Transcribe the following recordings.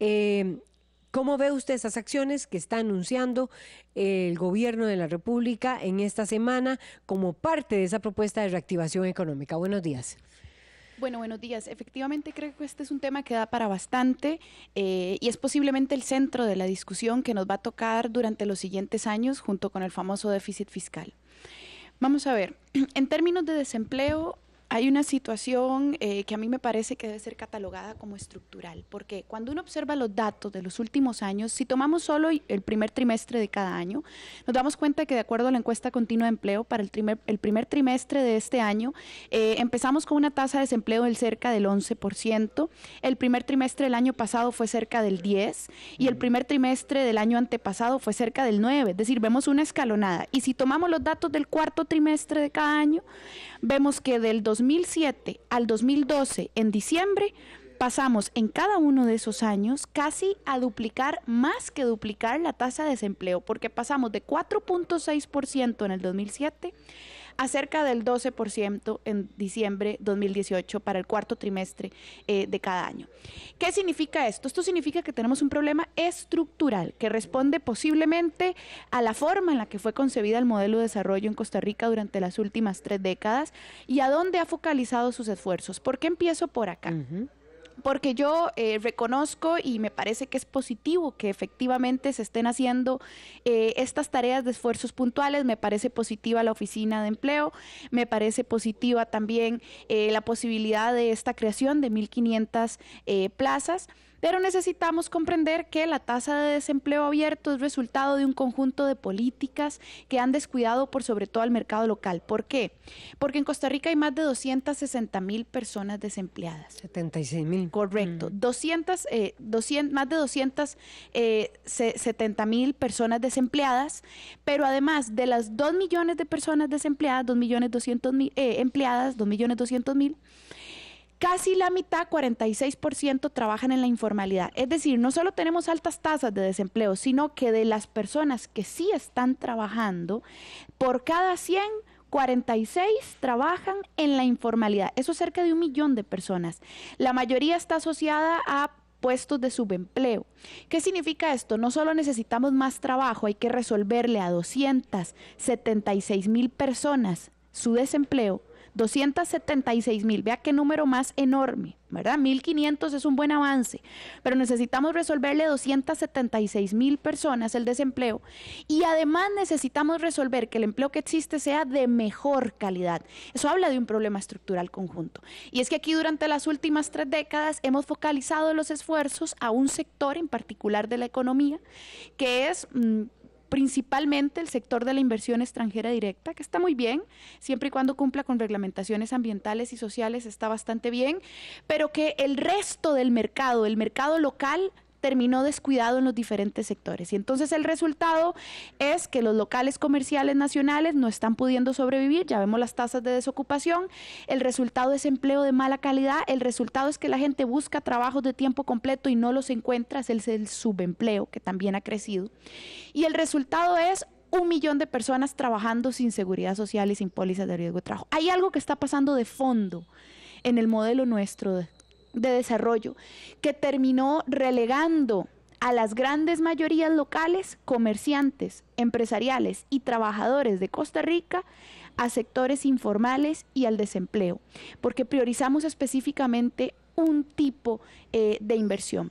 Eh, ¿Cómo ve usted esas acciones que está anunciando el gobierno de la República en esta semana como parte de esa propuesta de reactivación económica? Buenos días. Bueno, buenos días. Efectivamente, creo que este es un tema que da para bastante eh, y es posiblemente el centro de la discusión que nos va a tocar durante los siguientes años junto con el famoso déficit fiscal. Vamos a ver, en términos de desempleo, hay una situación eh, que a mí me parece que debe ser catalogada como estructural, porque cuando uno observa los datos de los últimos años, si tomamos solo el primer trimestre de cada año, nos damos cuenta que de acuerdo a la encuesta continua de empleo, para el, primer, trimestre de este año eh, empezamos con una tasa de desempleo del cerca del 11%, el primer trimestre del año pasado fue cerca del 10% y el primer trimestre del año antepasado fue cerca del 9%, es decir, vemos una escalonada. Y si tomamos los datos del cuarto trimestre de cada año, vemos que del 2 2007 al 2012, en diciembre, pasamos en cada uno de esos años casi a duplicar, más que duplicar la tasa de desempleo, porque pasamos de 4.6% en el 2007 Acerca del 12% en diciembre 2018 para el cuarto trimestre eh, de cada año. ¿Qué significa esto? Esto significa que tenemos un problema estructural que responde posiblemente a la forma en la que fue concebida el modelo de desarrollo en Costa Rica durante las últimas tres décadas y a dónde ha focalizado sus esfuerzos. ¿Por qué empiezo por acá? porque yo eh, reconozco y me parece que es positivo que efectivamente se estén haciendo eh, estas tareas de esfuerzos puntuales, me parece positiva la oficina de empleo, me parece positiva también eh, la posibilidad de esta creación de 1.500 plazas. Pero necesitamos comprender que la tasa de desempleo abierto es resultado de un conjunto de políticas que han descuidado por sobre todo al mercado local. ¿Por qué? Porque en Costa Rica hay más de 260 mil personas desempleadas. 76 mil. Correcto. 200, mm. eh, más de 270 eh, mil personas desempleadas, pero además de las 2 millones de personas desempleadas, 2 millones 200 mil, eh, empleadas, 2 millones 200 mil, Casi la mitad, 46%, trabajan en la informalidad. Es decir, no solo tenemos altas tasas de desempleo, sino que de las personas que sí están trabajando, por cada 100, 46 trabajan en la informalidad. Eso es cerca de un millón de personas. La mayoría está asociada a puestos de subempleo. ¿Qué significa esto? No solo necesitamos más trabajo, hay que resolverle a 276 mil personas su desempleo 276 mil, vea qué número más enorme, ¿verdad? 1.500 es un buen avance, pero necesitamos resolverle 276 mil personas el desempleo y además necesitamos resolver que el empleo que existe sea de mejor calidad. Eso habla de un problema estructural conjunto. Y es que aquí durante las últimas tres décadas hemos focalizado los esfuerzos a un sector en particular de la economía que es... Mm, principalmente el sector de la inversión extranjera directa, que está muy bien, siempre y cuando cumpla con reglamentaciones ambientales y sociales está bastante bien, pero que el resto del mercado, el mercado local, terminó descuidado en los diferentes sectores. Y entonces el resultado es que los locales comerciales nacionales no están pudiendo sobrevivir, ya vemos las tasas de desocupación, el resultado es empleo de mala calidad, el resultado es que la gente busca trabajos de tiempo completo y no los encuentra, es el, el subempleo que también ha crecido. Y el resultado es un millón de personas trabajando sin seguridad social y sin pólizas de riesgo de trabajo. Hay algo que está pasando de fondo en el modelo nuestro de, de Desarrollo, que terminó relegando a las grandes mayorías locales, comerciantes, empresariales y trabajadores de Costa Rica a sectores informales y al desempleo, porque priorizamos específicamente un tipo eh, de inversión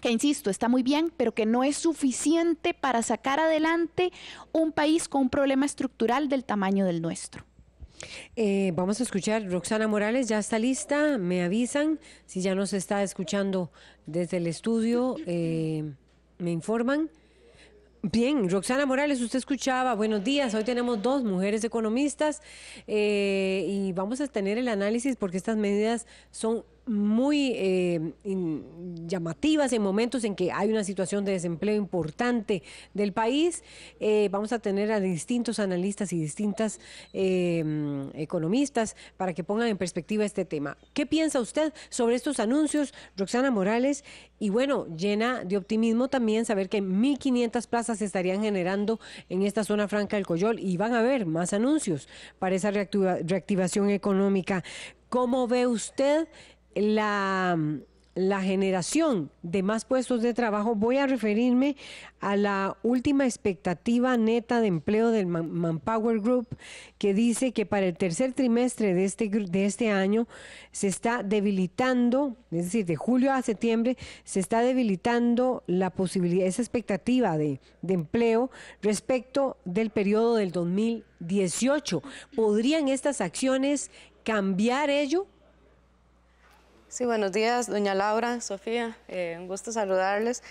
que insisto, está muy bien, pero que no es suficiente para sacar adelante un país con un problema estructural del tamaño del nuestro. Eh, vamos a escuchar, Roxana Morales ya está lista, me avisan, si ya nos está escuchando desde el estudio, eh, me informan. Bien, Roxana Morales, usted escuchaba, buenos días, hoy tenemos dos mujeres economistas eh, y vamos a tener el análisis porque estas medidas son muy eh, llamativas en momentos en que hay una situación de desempleo importante del país. Eh, vamos a tener a distintos analistas y distintas em, economistas para que pongan en perspectiva este tema. ¿Qué piensa usted sobre estos anuncios, Roxana Morales? Y bueno, llena de optimismo también saber que 1.500 plazas se estarían generando en esta zona franca del Coyol y van a haber más anuncios para esa reactivación económica. ¿Cómo ve usted? la, generación de más puestos de trabajo, voy a referirme a la última expectativa neta de empleo del Manpower Group, que dice que para el tercer trimestre de este, de este año se está debilitando, es decir, de julio a septiembre, se está debilitando la posibilidad, esa expectativa de, de empleo respecto del periodo del 2018. ¿Podrían estas acciones cambiar ello? Sí, buenos días, doña Laura, Sofía, eh, un gusto saludarles.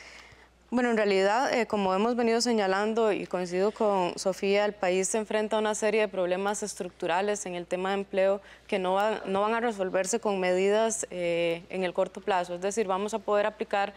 Bueno, en realidad, eh, como hemos venido señalando y coincido con Sofía, el país se enfrenta a una serie de problemas estructurales en el tema de empleo que no, van a resolverse con medidas eh, en el corto plazo. Es decir, vamos a poder aplicar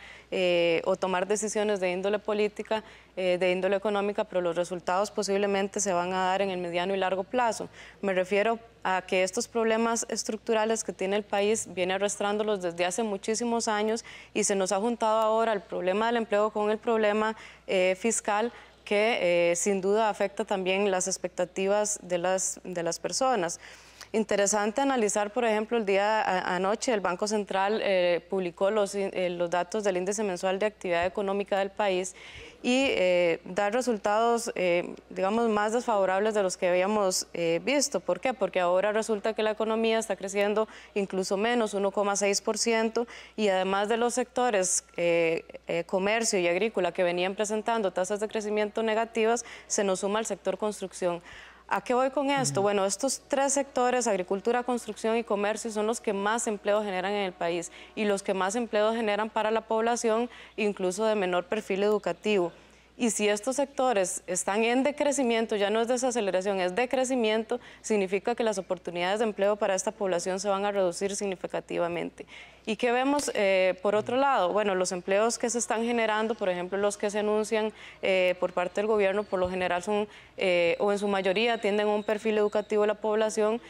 o tomar decisiones de índole política eh, de índole económica, pero los resultados posiblemente se van a dar en el mediano y largo plazo. Me refiero a que estos problemas estructurales que tiene el país viene arrastrándolos desde hace muchísimos años y se nos ha juntado ahora el problema del empleo con el problema eh, fiscal que eh, sin duda afecta también las expectativas de las, de las personas. Interesante analizar, por ejemplo, el día anoche el Banco Central publicó los, los, datos del índice mensual de actividad económica del país y eh, dar resultados, eh, digamos, más desfavorables de los que habíamos eh, visto. ¿Por qué? Porque ahora resulta que la economía está creciendo incluso menos, 1,6%, y además de los sectores comercio y agrícola que venían presentando tasas de crecimiento negativas, se nos suma el sector construcción. ¿A qué voy con esto? Bueno, estos tres sectores, agricultura, construcción y comercio, son los que más empleo generan en el país y los que más empleo generan para la población, incluso de menor perfil educativo. Y si estos sectores están en decrecimiento, ya no es desaceleración, es decrecimiento, significa que las oportunidades de empleo para esta población se van a reducir significativamente. ¿Y qué vemos eh, por otro lado? Bueno, los empleos que se están generando, por ejemplo, los que se anuncian eh, por parte del gobierno, por lo general son, eh, o en su mayoría, tienden a un perfil educativo de la población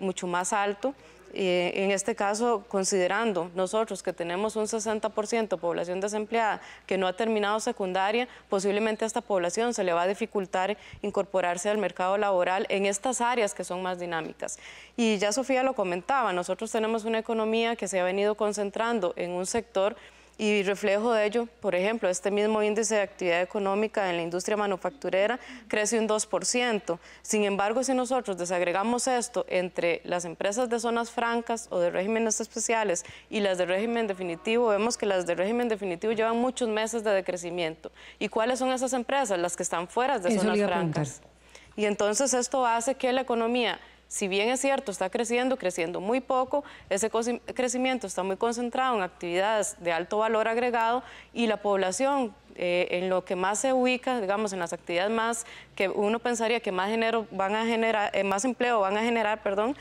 mucho más alto. Eh, en este caso, considerando nosotros que tenemos un 60% población desempleada que no ha terminado secundaria, posiblemente a esta población se le va a dificultar incorporarse al mercado laboral en estas áreas que son más dinámicas. Y ya Sofía lo comentaba, nosotros tenemos una economía que se ha venido concentrando en un sector y reflejo de ello, por ejemplo, este mismo índice de actividad económica en la industria manufacturera crece un 2%. Sin embargo, si nosotros desagregamos esto entre las empresas de zonas francas o de regímenes especiales y las de régimen definitivo, vemos que las de régimen definitivo llevan muchos meses de decrecimiento. ¿Y cuáles son esas empresas? Las que están fuera de zonas francas. Y entonces esto hace que la economía si bien es cierto, está creciendo, creciendo muy poco, ese crecimiento está muy concentrado en actividades de alto valor agregado y la población eh, en lo que más se ubica, digamos, en las actividades más que uno pensaría que más, genero van a generar, eh, más empleo van a generar, perdón,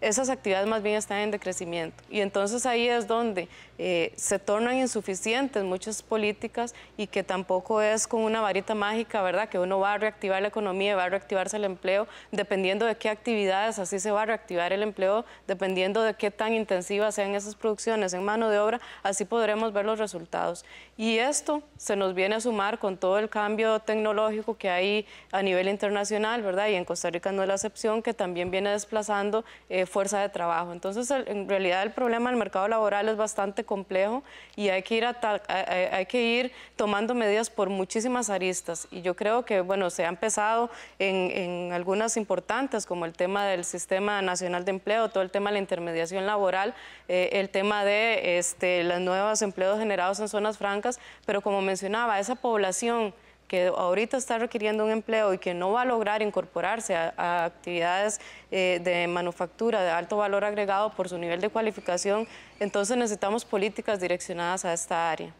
esas actividades más bien están en decrecimiento. Y entonces ahí es donde eh, se tornan insuficientes muchas políticas y que tampoco es con una varita mágica, ¿verdad? Que uno va a reactivar la economía, y va a reactivarse el empleo, dependiendo de qué actividades, así se va a reactivar el empleo, dependiendo de qué tan intensivas sean esas producciones en mano de obra, así podremos ver los resultados. Y esto se nos viene a sumar con todo el cambio tecnológico que hay a nivel internacional, ¿verdad? Y en Costa Rica no es la excepción, que también viene desplazando eh, fuerza de trabajo. Entonces, en realidad el problema del mercado laboral es bastante complejo y hay que ir, hay que ir tomando medidas por muchísimas aristas. Y yo creo que, bueno, se ha empezado en, en algunas importantes, como el tema del Sistema Nacional de Empleo, todo el tema de la intermediación laboral, eh, el tema de este, los nuevos empleos generados en zonas francas, pero como mencionaba, esa población que ahorita está requiriendo un empleo y que no va a lograr incorporarse a, actividades eh, de manufactura de alto valor agregado por su nivel de cualificación, entonces necesitamos políticas direccionadas a esta área.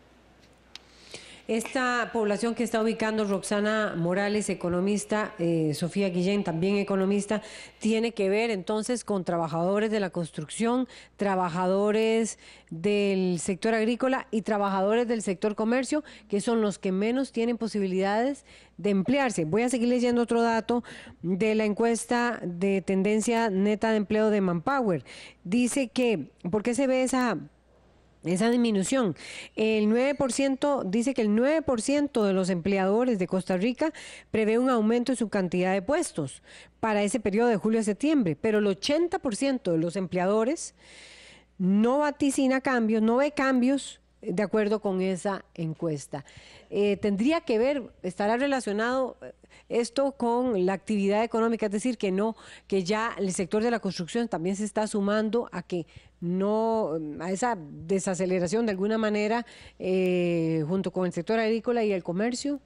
Esta población que está ubicando Roxana Morales, economista, eh, Sofía Guillén, también economista, tiene que ver entonces con trabajadores de la construcción, trabajadores del sector agrícola y trabajadores del sector comercio, que son los que menos tienen posibilidades de emplearse. Voy a seguir leyendo otro dato de la encuesta de tendencia neta de empleo de Manpower. Dice que, ¿por qué se ve esa esa disminución. El 9% dice que el 9% de los empleadores de Costa Rica prevé un aumento en su cantidad de puestos para ese periodo de julio a septiembre, pero el 80% de los empleadores no vaticina cambios, no ve cambios de acuerdo con esa encuesta. Eh, tendría que ver, estará relacionado eh, esto con la actividad económica, es decir, que no, que ya el sector de la construcción también se está sumando a que no a esa desaceleración de alguna manera eh, junto con el sector agrícola y el comercio.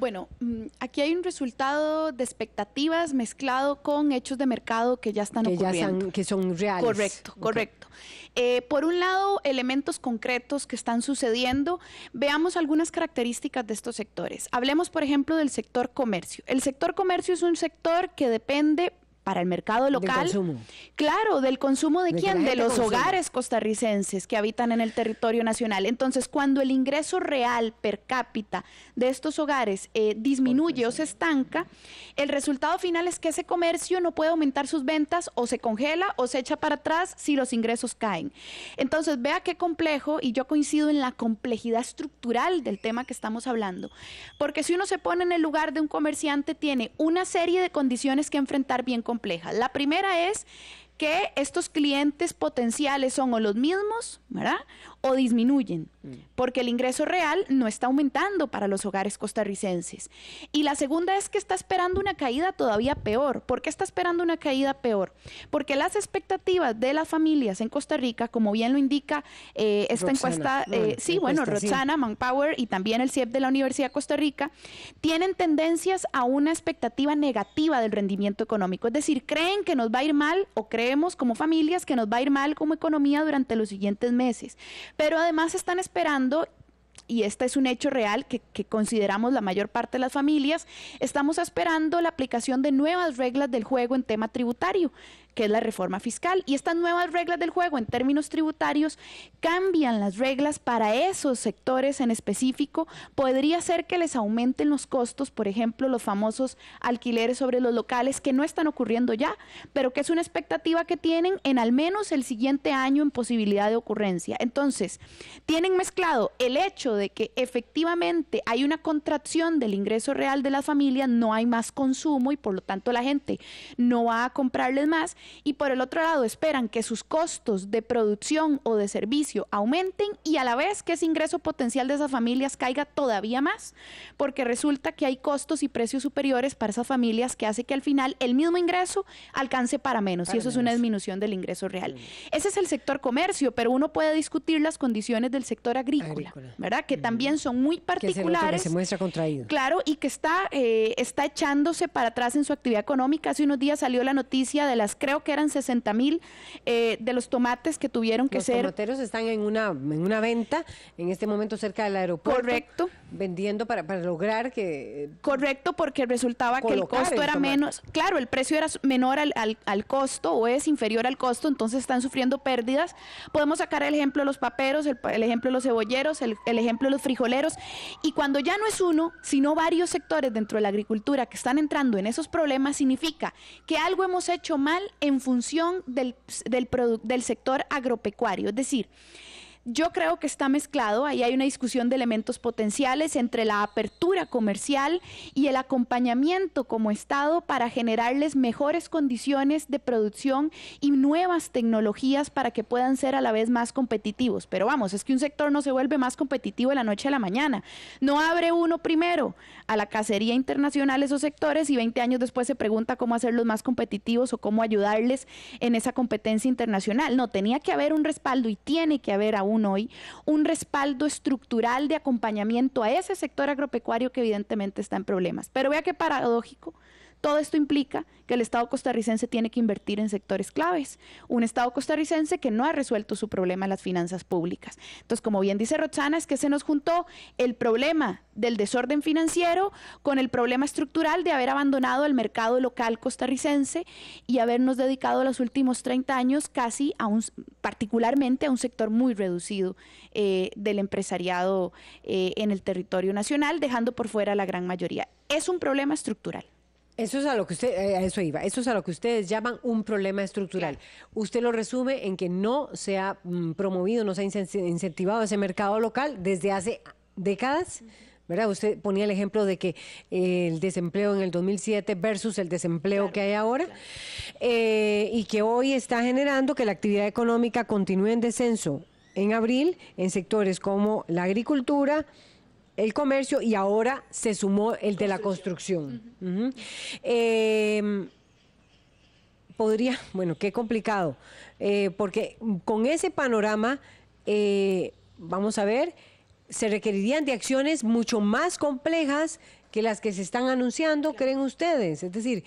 Bueno, mm, aquí hay un resultado de expectativas mezclado con hechos de mercado que ya están ocurriendo. que son reales. Correcto, correcto. Eh, por un lado, elementos concretos que están sucediendo. Veamos algunas características de estos sectores. Hablemos, por ejemplo, del sector comercio. El sector comercio es un sector que depende para el mercado local. Del consumo. Claro, del consumo de, quién? De los hogares costarricenses que habitan en el territorio nacional. Entonces, cuando el ingreso real per cápita de estos hogares eh, disminuye o se estanca, el resultado final es que ese comercio no puede aumentar sus ventas o se congela o se echa para atrás si los ingresos caen. Entonces, vea qué complejo y yo coincido en la complejidad estructural del tema que estamos hablando. Porque si uno se pone en el lugar de un comerciante, tiene una serie de condiciones que enfrentar bien la primera es que estos clientes potenciales son o los mismos, ¿verdad? o disminuyen, mm. porque el ingreso real no está aumentando para los hogares costarricenses. Y la segunda es que está esperando una caída todavía peor. ¿Por qué está esperando una caída peor? Porque las expectativas de las familias en Costa Rica, como bien lo indica eh, esta encuesta, eh, mm, sí, bueno, Roxana, Manpower y también el CIEP de la Universidad de Costa Rica, tienen tendencias a una expectativa negativa del rendimiento económico. Es decir, creen que nos va a ir mal o creemos como familias que nos va a ir mal como economía durante los siguientes meses. Pero además están esperando y este es un hecho real que, consideramos la mayor parte de las familias, estamos esperando la aplicación de nuevas reglas del juego en tema tributario que es la reforma fiscal. Y estas nuevas reglas del juego en términos tributarios cambian las reglas para esos sectores en específico. Podría ser que les aumenten los costos, por ejemplo, los famosos alquileres sobre los locales que no están ocurriendo ya, pero que es una expectativa que tienen en al menos el siguiente año en posibilidad de ocurrencia. Entonces, tienen mezclado el hecho de que efectivamente hay una contracción del ingreso real de las familias, no hay más consumo y por lo tanto la gente no va a comprarles más y por el otro lado esperan que sus costos de producción o de servicio aumenten y a la vez que ese ingreso potencial de esas familias caiga todavía más, porque resulta que hay costos y precios superiores para esas familias que hace que al final el mismo ingreso alcance para menos y eso es una disminución del ingreso real. Ese es el sector comercio, pero uno puede discutir las condiciones del sector agrícola, ¿verdad? Que también son muy particulares. se muestra contraído. Claro, y que está, eh, está echándose para atrás en su actividad económica. Hace unos días salió la noticia de las creo que eran 60 mil eh, de los tomates que tuvieron que ser. Los tomateros están en una, una venta en este momento cerca del aeropuerto. Correcto. Vendiendo para, para lograr que. Eh, Correcto, porque resultaba que el costo era menos. Claro, el precio era menor al, costo o es inferior al costo, entonces están sufriendo pérdidas. Podemos sacar el ejemplo de los paperos, el, ejemplo de los cebolleros, el, el, ejemplo de los frijoleros. Y cuando ya no es uno, sino varios sectores dentro de la agricultura que están entrando en esos problemas, significa que algo hemos hecho mal en función del, del, del sector agropecuario. Es decir, yo creo que está mezclado, ahí hay una discusión de elementos potenciales entre la apertura comercial y el acompañamiento como Estado para generarles mejores condiciones de producción y nuevas tecnologías para que puedan ser a la vez más competitivos. Pero vamos, es que un sector no se vuelve más competitivo de la noche a la mañana. No abre uno primero a la cacería internacional esos sectores y 20 años después se pregunta cómo hacerlos más competitivos o cómo ayudarles en esa competencia internacional. No, tenía que haber un respaldo y tiene que haber aún aún hoy, un respaldo estructural de acompañamiento a ese sector agropecuario que evidentemente está en problemas. Pero vea qué paradójico todo esto implica que el Estado costarricense tiene que invertir en sectores claves, un Estado costarricense que no ha resuelto su problema en las finanzas públicas. Entonces, como bien dice Roxana, es que se nos juntó el problema del desorden financiero con el problema estructural de haber abandonado el mercado local costarricense y habernos dedicado los últimos 30 años casi a un, particularmente a un sector muy reducido eh, del empresariado eh, en el territorio nacional, dejando por fuera la gran mayoría. Es un problema estructural. Eso es a lo que usted, eh, a eso iba, eso es a lo que ustedes llaman un problema estructural. Usted lo resume en que no se ha mm, promovido, no se ha incentivado ese mercado local desde hace décadas. ¿verdad? Usted ponía el ejemplo de que eh, el desempleo en el 2007 versus el desempleo que hay ahora eh, y que hoy está generando que la actividad económica continúe en descenso en abril en sectores como la agricultura, el comercio y ahora se sumó el de la construcción. Em, podría, bueno, qué complicado, eh, porque con ese panorama, eh, vamos a ver, se requerirían de acciones mucho más complejas que las que se están anunciando, creen ustedes. Es decir,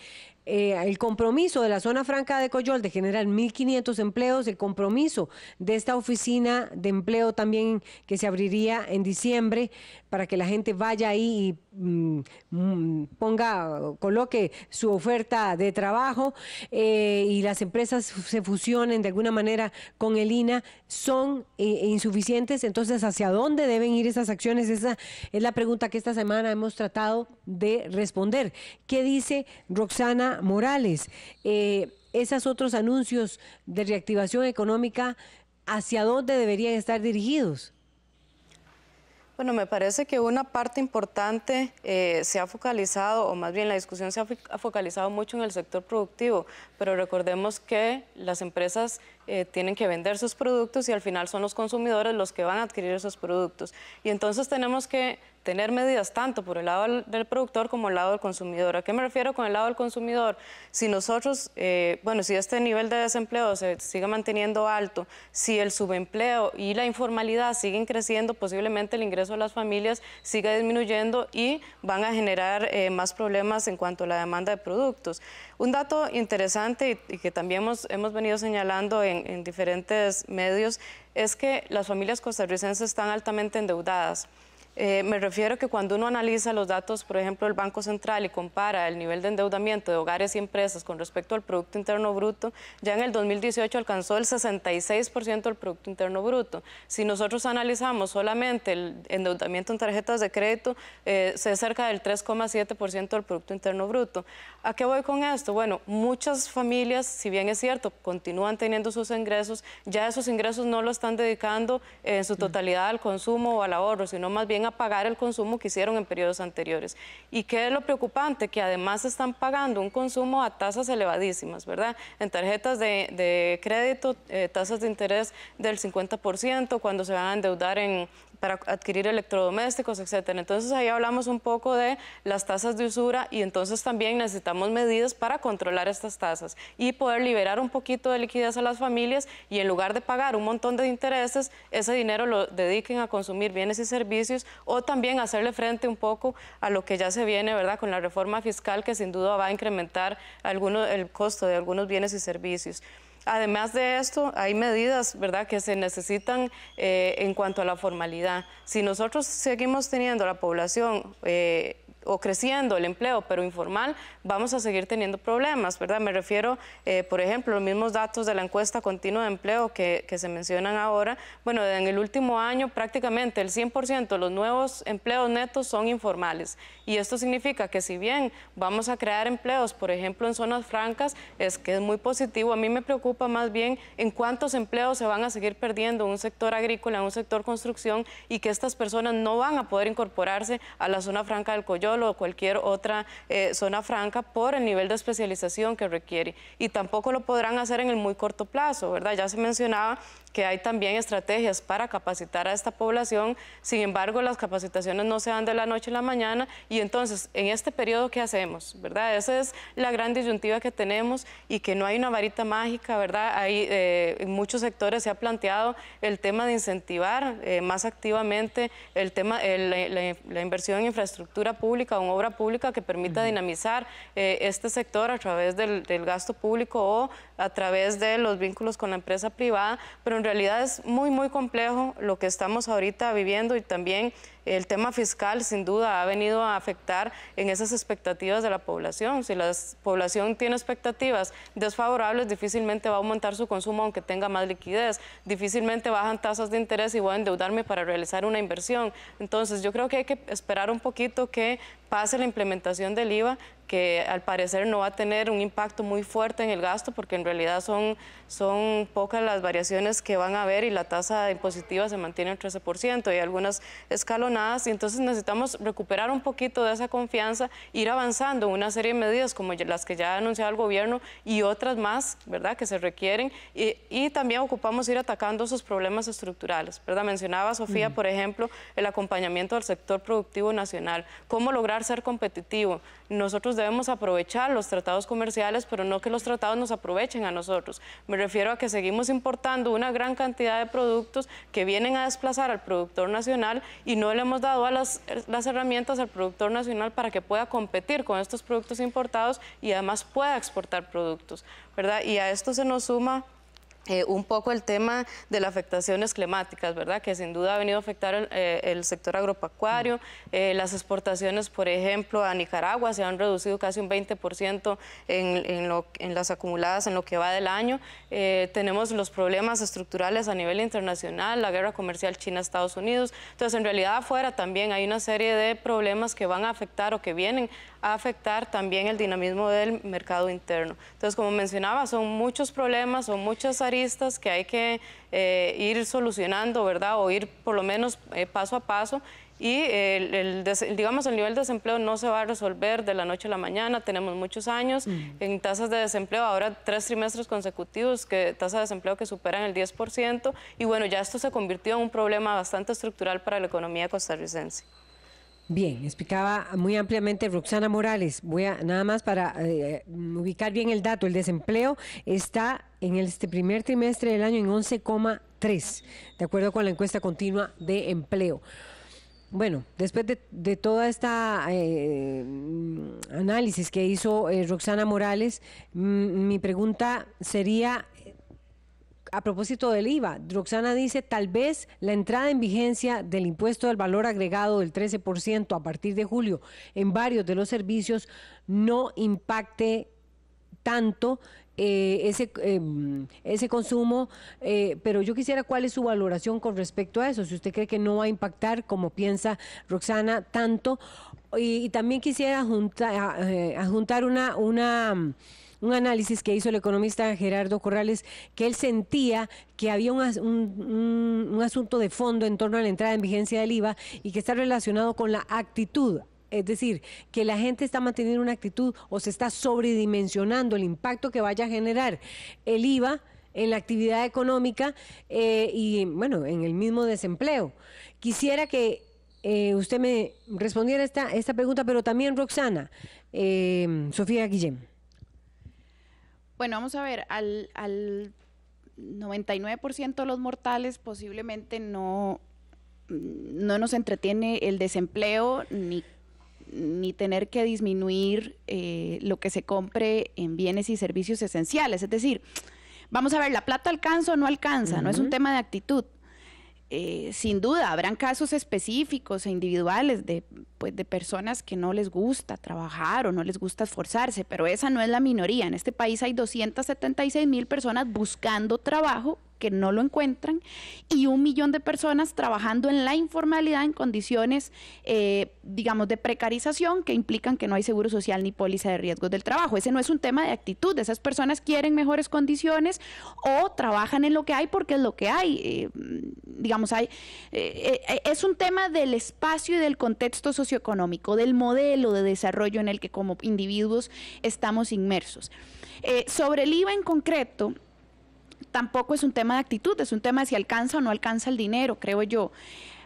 eh, el compromiso de la zona franca de Coyol de generar 1.500 empleos, el compromiso de esta oficina de empleo también que se abriría en diciembre para que la gente vaya ahí y mm, ponga, coloque su oferta de trabajo eh, y las empresas se fusionen de alguna manera con el INA, son eh, insuficientes. Entonces, ¿hacia dónde deben ir esas acciones? Esa es la pregunta que esta semana hemos tratado de responder. ¿Qué dice Roxana? Morales. Eh, esos otros anuncios de reactivación económica, ¿hacia dónde deberían estar dirigidos? Bueno, me parece que una parte importante eh, se ha focalizado, o más bien la discusión se ha focalizado mucho en el sector productivo, pero recordemos que las empresas eh, tienen que vender sus productos y al final son los consumidores los que van a adquirir esos productos. Y entonces tenemos que tener medidas tanto por el lado del productor como el lado del consumidor. ¿A qué me refiero con el lado del consumidor? Si nosotros, eh, bueno, si este nivel de desempleo se sigue manteniendo alto, si el subempleo y la informalidad siguen creciendo, posiblemente el ingreso de las familias siga disminuyendo y van a generar eh, más problemas en cuanto a la demanda de productos. Un dato interesante y, que también hemos, hemos venido señalando en en, diferentes medios, es que las familias costarricenses están altamente endeudadas. Eh, me refiero que cuando uno analiza los datos, por ejemplo, del Banco Central y compara el nivel de endeudamiento de hogares y empresas con respecto al Producto Interno Bruto, ya en el 2018 alcanzó el 66% del Producto Interno Bruto. Si nosotros analizamos solamente el endeudamiento en tarjetas de crédito, eh, se acerca del 3,7% del Producto Interno Bruto. ¿A qué voy con esto? Bueno, muchas familias, si bien es cierto, continúan teniendo sus ingresos, ya esos ingresos no lo están dedicando en su totalidad al consumo o al ahorro, sino más bien a pagar el consumo que hicieron en periodos anteriores. ¿Y qué es lo preocupante? Que además están pagando un consumo a tasas elevadísimas, ¿verdad? En tarjetas de, crédito, eh, tasas de interés del 50%, cuando se van a endeudar en para adquirir electrodomésticos, etcétera. Entonces ahí hablamos un poco de las tasas de usura y entonces también necesitamos medidas para controlar estas tasas y poder liberar un poquito de liquidez a las familias y en lugar de pagar un montón de intereses, ese dinero lo dediquen a consumir bienes y servicios o también hacerle frente un poco a lo que ya se viene, ¿verdad? Con la reforma fiscal que sin duda va a incrementar alguno, el costo de algunos bienes y servicios. Además de esto, hay medidas ¿verdad? que se necesitan eh, en cuanto a la formalidad. Si nosotros seguimos teniendo la población eh, o creciendo el empleo, pero informal, vamos a seguir teniendo problemas, ¿verdad? Me refiero, eh, por ejemplo, los mismos datos de la encuesta continua de empleo que, que se mencionan ahora. Bueno, en el último año prácticamente el 100% de los nuevos empleos netos son informales. Y esto significa que si bien vamos a crear empleos, por ejemplo, en zonas francas, es que es muy positivo. A mí me preocupa más bien en cuántos empleos se van a seguir perdiendo en un sector agrícola, en un sector construcción, y que estas personas no van a poder incorporarse a la zona franca del Coyote o cualquier otra eh, zona franca por el nivel de especialización que requiere. Y tampoco lo podrán hacer en el muy corto plazo, ¿verdad? Ya se mencionaba que hay también estrategias para capacitar a esta población, sin embargo las capacitaciones no se dan de la noche a la mañana y entonces en este periodo ¿qué hacemos? ¿Verdad? Esa es la gran disyuntiva que tenemos y que no hay una varita mágica, ¿verdad? Hay, eh, en muchos sectores se ha planteado el tema de incentivar eh, más activamente el tema, eh, la, inversión en infraestructura pública o en obra pública que permita dinamizar este sector a través del, del gasto público o a través de los vínculos con la empresa privada, pero en realidad es muy, muy complejo lo que estamos ahorita viviendo y también el tema fiscal sin duda ha venido a afectar en esas expectativas de la población. Si la población tiene expectativas desfavorables, difícilmente va a aumentar su consumo aunque tenga más liquidez, difícilmente bajan tasas de interés y voy a endeudarme para realizar una inversión. Entonces yo creo que hay que esperar un poquito que pase la implementación del IVA, que al parecer no va a tener un impacto muy fuerte en el gasto porque en realidad son, son pocas las variaciones que van a haber y la tasa impositiva se mantiene en 13% y algunas escalonadas. Y entonces necesitamos recuperar un poquito de esa confianza, ir avanzando una serie de medidas como las que ya ha anunciado el gobierno y otras más, ¿verdad?, que se requieren. Y, también ocupamos ir atacando esos problemas estructurales, ¿verdad? Mencionaba Sofía, por ejemplo, el acompañamiento al sector productivo nacional, cómo lograr ser competitivo nosotros debemos aprovechar los tratados comerciales, pero no que los tratados nos aprovechen a nosotros. Me refiero a que seguimos importando una gran cantidad de productos que vienen a desplazar al productor nacional y no le hemos dado a las, las herramientas al productor nacional para que pueda competir con estos productos importados y además pueda exportar productos, ¿verdad? Y a esto se nos suma eh, un poco el tema de las afectaciones climáticas, ¿verdad? Que sin duda ha venido a afectar eh, el, sector agropecuario. Mm. Eh, las exportaciones, por ejemplo, a Nicaragua se han reducido casi un 20% en, lo, en, las acumuladas en lo que va del año. tenemos los problemas estructurales a nivel internacional, la guerra comercial China-Estados Unidos. Entonces, en realidad afuera también hay una serie de problemas que van a afectar o que vienen a afectar también el dinamismo del mercado interno. Entonces, como mencionaba, son muchos problemas, son muchas áreas que hay que eh, ir solucionando, ¿verdad? O ir por lo menos eh, paso a paso. Y eh, el, digamos, el nivel de desempleo no se va a resolver de la noche a la mañana. Tenemos muchos años mm. en tasas de desempleo, ahora tres trimestres consecutivos, que tasa de desempleo que superan el 10%. Y bueno, ya esto se convirtió en un problema bastante estructural para la economía costarricense. Bien, explicaba muy ampliamente Roxana Morales. Voy a nada más para eh, ubicar bien el dato. El desempleo está en este primer trimestre del año en 11,3, de acuerdo con la encuesta continua de empleo. Bueno, después de, de toda esta eh, mm, análisis que hizo eh, Roxana Morales, mm, mi pregunta sería a propósito del IVA, Roxana dice, tal vez la entrada en vigencia del impuesto del valor agregado del 13% a partir de julio en varios de los servicios no impacte tanto eh, ese, em, ese consumo, eh, pero yo quisiera cuál es su valoración con respecto a eso, si usted cree que no va a impactar, como piensa Roxana, tanto, y, también quisiera eh, juntar, una... una un análisis que hizo el economista Gerardo Corrales, que él sentía que había un, asunto de fondo en torno a la entrada en vigencia del IVA y que está relacionado con la actitud es decir, que la gente está manteniendo una actitud o se está sobredimensionando el impacto que vaya a generar el IVA en la actividad económica eh, y, bueno, en el mismo desempleo. Quisiera que eh, usted me respondiera esta, esta pregunta, pero también Roxana, eh, Sofía Guillén. Bueno, vamos a ver, al, al 99% de los mortales posiblemente no, mm, no nos entretiene el desempleo ni, ni tener que disminuir eh, lo que se compre en bienes y servicios esenciales. Es decir, vamos a ver, la plata alcanza o no alcanza, no es un tema de actitud. Eh, sin duda, habrán casos específicos e individuales de, pues, de personas que no les gusta trabajar o no les gusta esforzarse, pero esa no es la minoría. En este país hay 276 mil personas buscando trabajo que no lo encuentran y un millón de personas trabajando en la informalidad en condiciones, eh, digamos, de precarización que implican que no hay seguro social ni póliza de riesgos del trabajo. Ese no es un tema de actitud, esas personas quieren mejores condiciones o trabajan en lo que hay porque es lo que hay. Eh, digamos, hay, eh, es un tema del espacio y del contexto socioeconómico, del modelo de desarrollo en el que como individuos estamos inmersos. sobre el IVA en concreto, tampoco es un tema de actitud, es un tema de si alcanza o no alcanza el dinero, creo yo.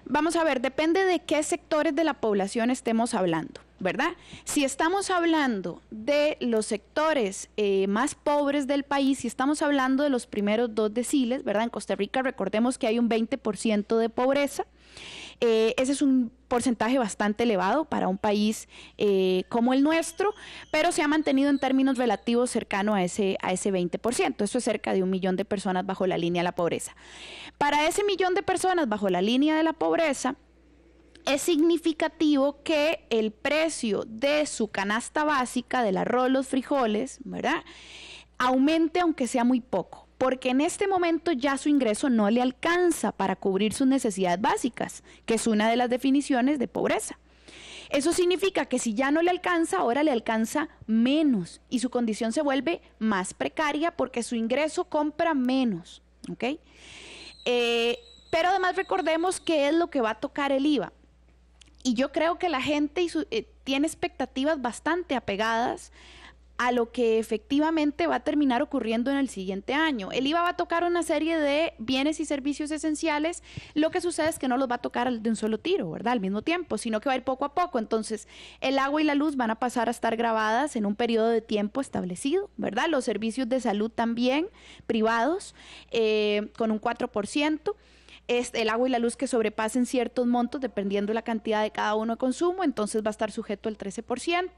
Vamos a ver, depende de qué sectores de la población estemos hablando, ¿verdad? Si estamos hablando de los sectores eh, más pobres del país, si estamos hablando de los primeros dos deciles, ¿verdad? En Costa Rica recordemos que hay un 20% de pobreza. Eh, ese es un porcentaje bastante elevado para un país eh, como el nuestro, pero se ha mantenido en términos relativos cercano a ese, a ese 20%. Eso es cerca de un millón de personas bajo la línea de la pobreza. Para ese millón de personas bajo la línea de la pobreza, es significativo que el precio de su canasta básica, del arroz, los frijoles, ¿verdad? Aumente aunque sea muy poco porque en este momento ya su ingreso no le alcanza para cubrir sus necesidades básicas, que es una de las definiciones de pobreza. Eso significa que si ya no le alcanza, ahora le alcanza menos y su condición se vuelve más precaria porque su ingreso compra menos. ¿okay? Eh, pero además recordemos qué es lo que va a tocar el IVA. Y yo creo que la gente eh, tiene expectativas bastante apegadas a lo que efectivamente va a terminar ocurriendo en el siguiente año. El IVA va a tocar una serie de bienes y servicios esenciales, lo que sucede es que no los va a tocar de un solo tiro, ¿verdad? Al mismo tiempo, sino que va a ir poco a poco. Entonces, el agua y la luz van a pasar a estar grabadas en un periodo de tiempo establecido, ¿verdad? Los servicios de salud también, privados, eh, con un 4% el agua y la luz que sobrepasen ciertos montos, dependiendo la cantidad de cada uno de consumo, entonces va a estar sujeto al 13%,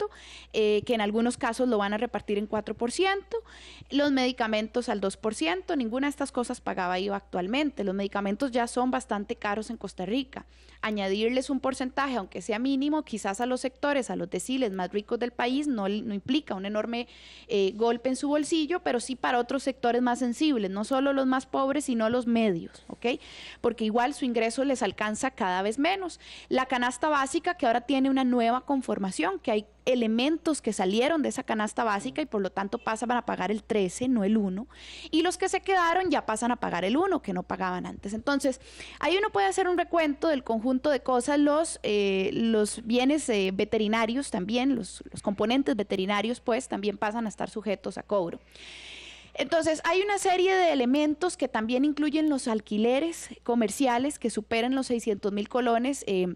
eh, que en algunos casos lo van a repartir en 4%, los medicamentos al 2%, ninguna de estas cosas pagaba IVA actualmente, los medicamentos ya son bastante caros en Costa Rica. Añadirles un porcentaje, aunque sea mínimo, quizás a los sectores, a los deciles más ricos del país, no, no implica un enorme eh, golpe en su bolsillo, pero sí para otros sectores más sensibles, no solo los más pobres, sino los medios, ¿ok? porque igual su ingreso les alcanza cada vez menos. La canasta básica que ahora tiene una nueva conformación, que hay elementos que salieron de esa canasta básica y por lo tanto pasan a pagar el 13, no el 1, y los que se quedaron ya pasan a pagar el 1, que no pagaban antes. Entonces, ahí uno puede hacer un recuento del conjunto de cosas, los, eh, los bienes eh, veterinarios también, los, los componentes veterinarios, pues también pasan a estar sujetos a cobro. Entonces, hay una serie de elementos que también incluyen los alquileres comerciales que superan los 600 mil colones. Eh,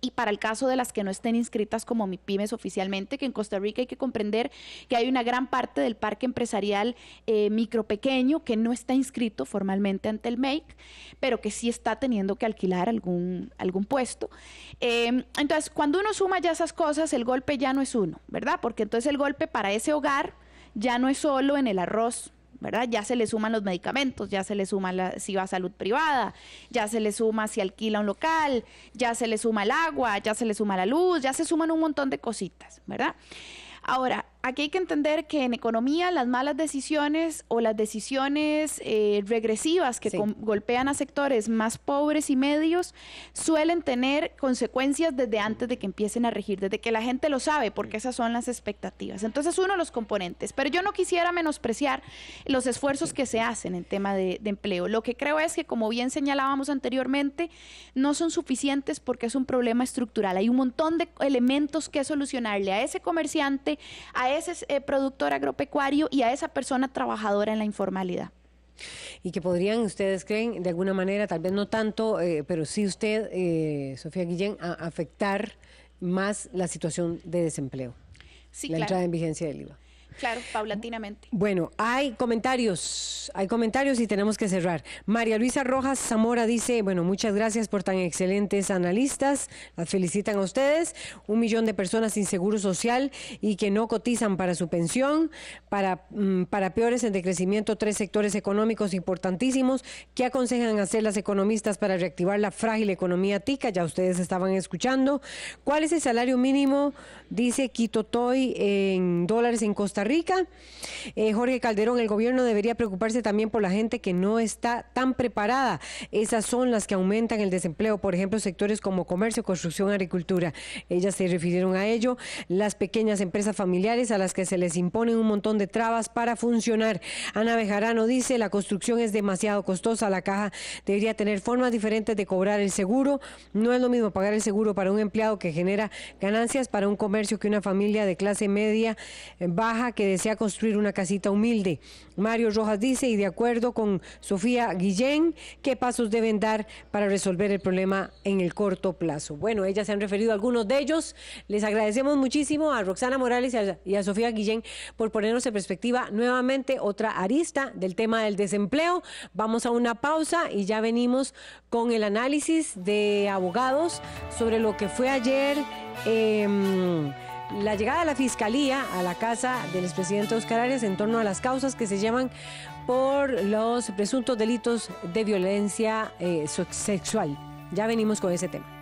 y para el caso de las que no estén inscritas como MIPIMES oficialmente, que en Costa Rica hay que comprender que hay una gran parte del parque empresarial eh, micropequeño que no está inscrito formalmente ante el MEIC, pero que sí está teniendo que alquilar algún, algún puesto. Eh, entonces, cuando uno suma ya esas cosas, el golpe ya no es uno, ¿verdad? Porque entonces el golpe para ese hogar ya no es solo en el arroz, ¿verdad? Ya se le suman los medicamentos, ya se le suma la, si va a salud privada, ya se le suma si alquila un local, ya se le suma el agua, ya se le suma la luz, ya se suman un montón de cositas, ¿verdad? Ahora, aquí hay que entender que en economía las malas decisiones o las decisiones eh, regresivas que golpean a sectores más pobres y medios suelen tener consecuencias desde antes de que empiecen a regir, desde que la gente lo sabe, porque esas son las expectativas. Entonces, uno de los componentes. Pero yo no quisiera menospreciar los esfuerzos que se hacen en tema de, de empleo. Lo que creo es que, como bien señalábamos anteriormente, no son suficientes porque es un problema estructural. Hay un montón de elementos que solucionarle a ese comerciante, a ese eh, productor agropecuario y a esa persona trabajadora en la informalidad y que podrían, ustedes creen, de alguna manera, tal vez no tanto, eh, pero sí usted, eh, Sofía Guillén, afectar más la situación de desempleo, sí, la entrada en vigencia del IVA. Claro, paulatinamente. Bueno, hay comentarios, hay comentarios y tenemos que cerrar. María Luisa Rojas Zamora dice, bueno, muchas gracias por tan excelentes analistas, las felicitan a ustedes, un millón de personas sin seguro social y que no cotizan para su pensión, para, mm, para peores en decrecimiento, tres sectores económicos importantísimos, ¿qué aconsejan hacer las economistas para reactivar la frágil economía tica? Ya ustedes estaban escuchando. ¿Cuál es el salario mínimo? Dice Quito Toy en dólares en Costa Rica. Eh, Jorge Calderón, el gobierno debería preocuparse también por la gente que no está tan preparada. Esas son las que aumentan el desempleo, por ejemplo, sectores como comercio, construcción, agricultura. Ellas se refirieron a ello. Las pequeñas empresas familiares a las que se les imponen un montón de trabas para funcionar. Ana Bejarano dice, la construcción es demasiado costosa, la caja debería tener formas diferentes de cobrar el seguro. No es lo mismo pagar el seguro para un empleado que genera ganancias para un comercio que una familia de clase media eh, baja que desea construir una casita humilde. Mario Rojas dice, y de acuerdo con Sofía Guillén, qué pasos deben dar para resolver el problema en el corto plazo. Bueno, ellas se han referido a algunos de ellos. Les agradecemos muchísimo a Roxana Morales y a, Sofía Guillén por ponernos en perspectiva nuevamente otra arista del tema del desempleo. Vamos a una pausa y ya venimos con el análisis de abogados sobre lo que fue ayer. Em, la llegada de la Fiscalía a la casa del expresidente Oscar Arias en torno a las causas que se llaman por los presuntos delitos de violencia eh, sexual. Ya venimos con ese tema.